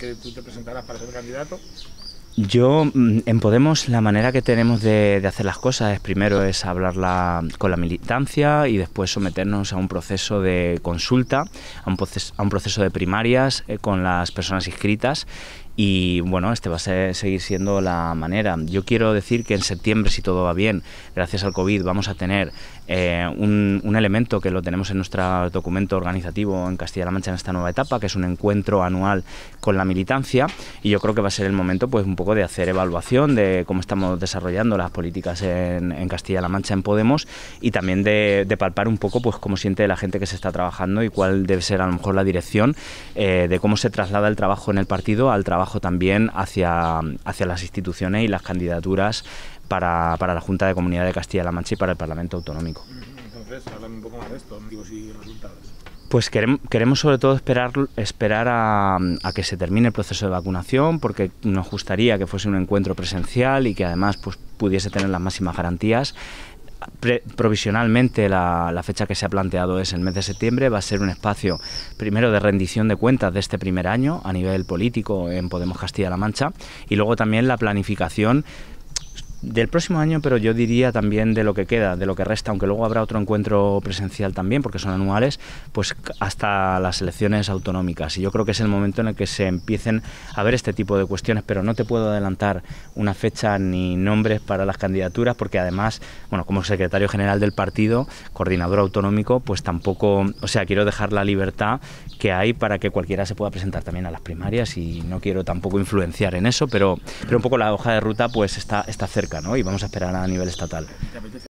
que tú te presentarás para ser candidato? Yo, mm, en Podemos, la manera que tenemos de, hacer las cosas es primero es hablar con la militancia y después someternos a un proceso de consulta, a un, proceso de primarias eh, con las personas inscritas y bueno, este va a seguir siendo la manera. Yo quiero decir que en septiembre, si todo va bien, gracias al COVID, vamos a tener eh, un, elemento que lo tenemos en nuestro documento organizativo en Castilla-La Mancha en esta nueva etapa, que es un encuentro anual con la militancia y yo creo que va a ser el momento pues un poco de hacer evaluación de cómo estamos desarrollando las políticas en, Castilla-La Mancha en Podemos y también de, palpar un poco pues cómo siente la gente que se está trabajando y cuál debe ser a lo mejor la dirección eh, de cómo se traslada el trabajo en el partido al trabajo también hacia, hacia las instituciones y las candidaturas para, la Junta de Comunidad de Castilla-La Mancha y para el Parlamento Autonómico. Entonces, un poco más de esto, y resultados. Pues queremos, sobre todo esperar, esperar a, que se termine el proceso de vacunación, porque nos gustaría que fuese un encuentro presencial y que además pues, pudiese tener las máximas garantías provisionalmente la, la, fecha que se ha planteado es el mes de septiembre, va a ser un espacio primero de rendición de cuentas de este primer año a nivel político en Podemos Castilla-La Mancha y luego también la planificación del próximo año, pero yo diría también de lo que queda, de lo que resta, aunque luego habrá otro encuentro presencial también, porque son anuales, pues hasta las elecciones autonómicas. Y yo creo que es el momento en el que se empiecen a ver este tipo de cuestiones, pero no te puedo adelantar una fecha ni nombres para las candidaturas, porque además, bueno, como secretario general del partido, coordinador autonómico, pues tampoco, o sea, quiero dejar la libertad que hay para que cualquiera se pueda presentar también a las primarias y no quiero tampoco influenciar en eso, pero, pero un poco la hoja de ruta pues está, está cerca y vamos a esperar a nivel estatal.